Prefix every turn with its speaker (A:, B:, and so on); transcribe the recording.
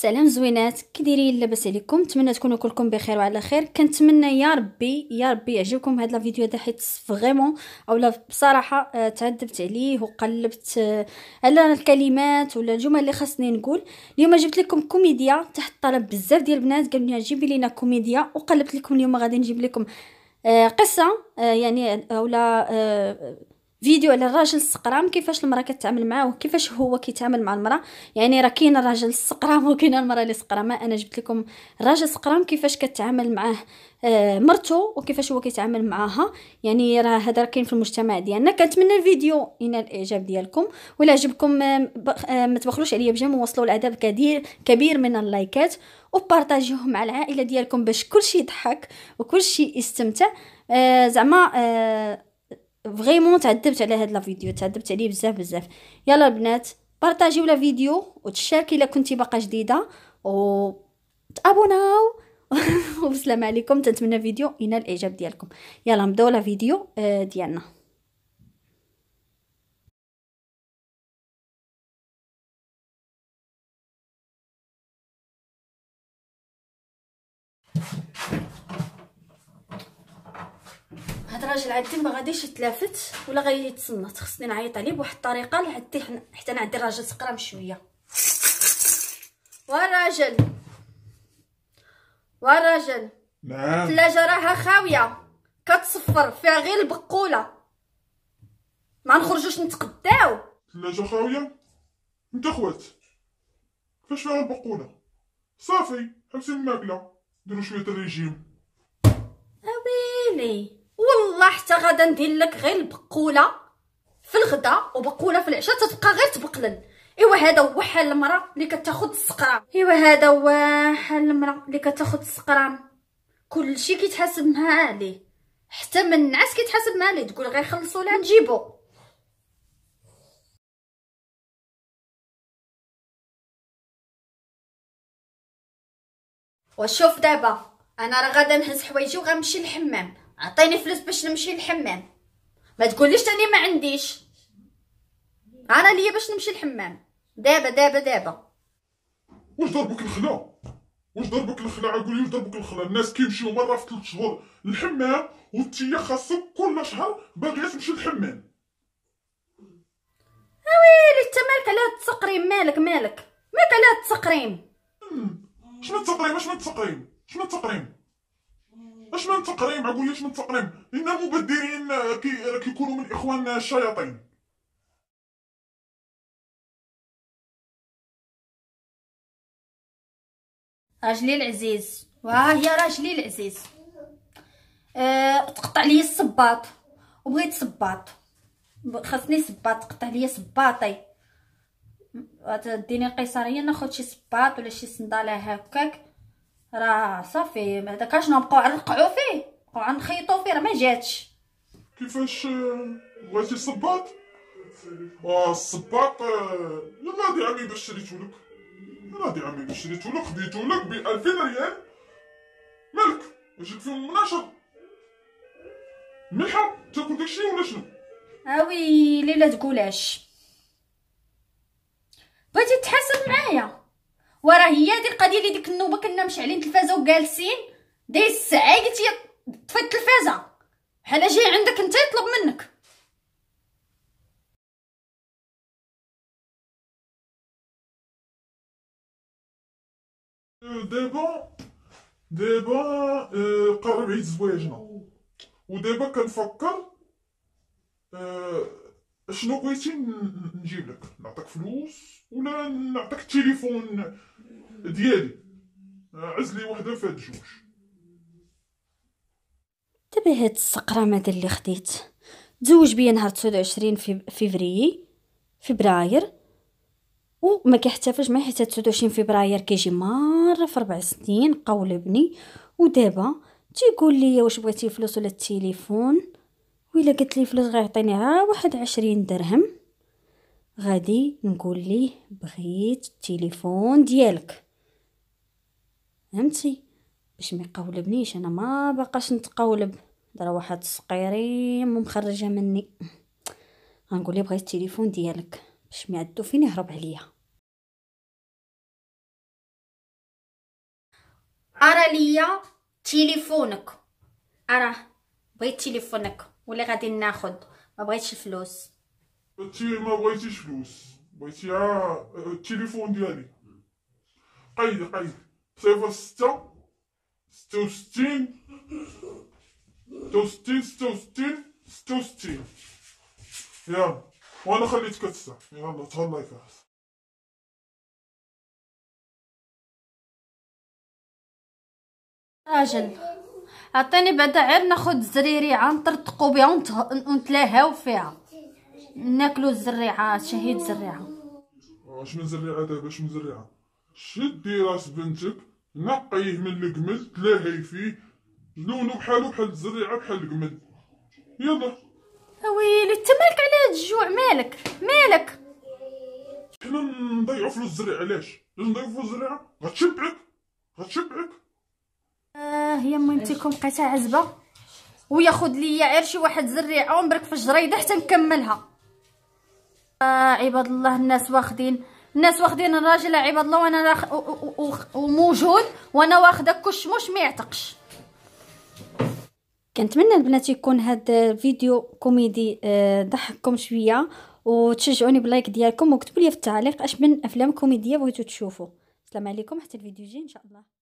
A: سلام زوينات كي دايرين لاباس عليكم نتمنى تكونوا كلكم بخير وعلى خير كنتمنى يا ربي يا ربي يعجبكم هاد لا فيديو هذا حيت فريمون اولا بصراحه آه، تعذبت عليه وقلبت آه، على الكلمات ولا الجمل اللي خاصني نقول اليوم جبت لكم كوميديا تحت طلب بزاف ديال البنات قالوا لي جيبي لينا كوميديا وقلبت لكم اليوم غادي نجيب لكم آه، قصه يعني اولا فيديو على الراجل السقرام كيفاش المراه كتعامل معاه كيفاش هو كيتعامل مع المراه يعني راه كاين الراجل السقرام وكاينه المراه اللي سقرامه انا جبت لكم الراجل السقرام كيفاش كتعامل معاه آه مرته وكيفاش هو كيتعامل معاها يعني راه هذا كاين في المجتمع ديالنا كنتمنى الفيديو ينال الاعجاب ديالكم ولا عجبكم آه آه ما تبخلوش عليا بجام ووصلوا لعدد كبير كبير من اللايكات وبارطاجيوه مع العائله ديالكم باش كلشي يضحك وكلشي يستمتع آه، زعما آه، فريمون تعذبت على هاد لا فيديو تعذبت عليه بزاف بزاف يلا البنات بارطاجيو لا فيديو وتشاركي الا كنتي باقا جديده و تابوناو وبسلام عليكم تنتمنى فيديو ينال الاعجاب ديالكم يلا نبداو لا فيديو ديالنا
B: Thank you. الراجل عادي
A: ما غاديش يتلافت ولا غيتصنت خصني نعيط عليه بواحد الطريقه لعدي حتى عندي الراجل تقرم شويه والراجل والراجل
B: نعم الثلاجه راها
A: خاويه كتصفر فيها غير البقوله ما نخرجوش نتقداو الثلاجه خاويه
B: انت خوات فاش فيها البقوله صافي حبسي الماكله ديروا شويه الريجيم
A: اويلي والله حتى غادا ندير لك غير البقوله في الغدا وبقوله في العشاء تتبقى غير تبقلل ايوا هذا هو حال المراه اللي كتاخذ السقرام ايوا هذا هو حال المراه اللي كتاخذ السقرام كلشي كيتحاسب معها عليه حتى من النعاس كيتحاسب معها عليه تقول غير خلصوا لها نجيبو وشوف دابا انا راه غادا نهز حوايجي وغنمشي للحمام عطيني فلوس باش نمشي للحمام ما تقوليش تاني ما عنديش انا ليا باش نمشي للحمام دابا دابا دابا واش ضربك الخلا واش ضربك الخلا قول لي
B: ضربك الخلا الناس كيمشيو مره في 3 شهور للحمام وانتي خاصك كل شهر
A: باغي تمشي للحمام اويلي أه انت مالك على التسقريم مالك مالك مالك على التسقريم
B: شنو التسقريم شنو التسقريم شنو التسقريم اش من تقريم عقول ليش من تقريم ان المبدرين كيكونوا من اخواننا الشياطين راجلي العزيز واه هي
A: راجلي العزيز أه تقطع لي الصباط وبغيت صباط خاصني صباط تقطع لي صباطي غاتديني قيصريه ناخذ شي صباط ولا شي صنداله هكاك راه صافي ما داكاش نبقاو نرقعو فيه بقاو نخيطو فيه راه ما جاتش كيفاش آه، بغيتي الصباط
B: اه الصباط آه، لا عمي باش شريتو لك نادي عمي باش شريتو لك خديتو لك ب 2000 ريال مالك جبت فيهم 12 ملحه تاكل داكشي
A: ولا شنو اوي آه ليلى تقولاش بغيتي تحاسب وراه هي دي القضيه اللي ديك النوبه كنا مشعلين التلفازه وجالسين دايز الساعه قلت لي طفي التلفازه بحال جاي عندك انت يطلب
B: منك دابا دابا قرب عيد زواجنا ودابا كنفكر شنو بغيتي نجيب لك نعطيك فلوس ولا نعطيك التليفون ديالي عزلي وحده وحده فهاد جوج
A: دابا هاد السقرة مادا اللي خديت تزوج بيا نهار 29 في فيفري فبراير وما كيحتفلش معايا حتى 29 فبراير كيجي مره في ربع سنين قولبني ودابا تيقول لي واش بغيتي فلوس ولا التليفون وإلا قلت لي فلوس غيعطيني واحد عشرين درهم غادي نقول ليه بغيت التليفون ديالك فهمتي باش ما يقولبنيش انا ما باقاش نتقولب درا واحد الصقيري ومخرجه مني غنقول ليه بغيت التليفون ديالك باش ما يعدو فين يهرب عليا ارى ليا تليفونك ارى بغيت تليفونك واللي غادي ناخد ما بغيتش الفلوس
B: انت ما بغيتيش فلوس بغيتي التليفون ديالي قيد قيد صفر ستة ستة وستين ستة وستين ستة وستين ستة وستين يا وانا خليتك تسع يلا تهلا يا
A: راجل عطيني بعدا غير ناخذ الزريريعه نطرطقوا بها ونتلاهاو فيها ناكلو الزريعه شهيد زريعه
B: من آه، زريعه دابا من زريعه شدي راس بنتك نقيه من القمل تلاهي فيه لونو بحالو بحال الزريعه بحال القمل
A: يلا آه، ويلي انت مالك على هاد الجوع مالك مالك حنا
B: نضيعو فلوس الزريعه علاش؟ لازم
A: نضيعو فلوس الزريعه غتشبعك غتشبعك آه هي مهمتكم لقيتها عزبه وياخذ ليا غير شي واحد زريعه ونبرك في الجريده حتى نكملها آه عباد الله الناس واخدين الناس واخدين الراجل عباد الله وانا راخ... وموجود وانا واخده كشموش ما يعتقش كنتمنى البنات يكون هذا الفيديو كوميدي آه، ضحككم شويه وتشجعوني باللايك ديالكم وكتبوا لي في التعليق اش من افلام كوميديه بغيتو تشوفوا السلام عليكم حتى الفيديو الجاي ان شاء الله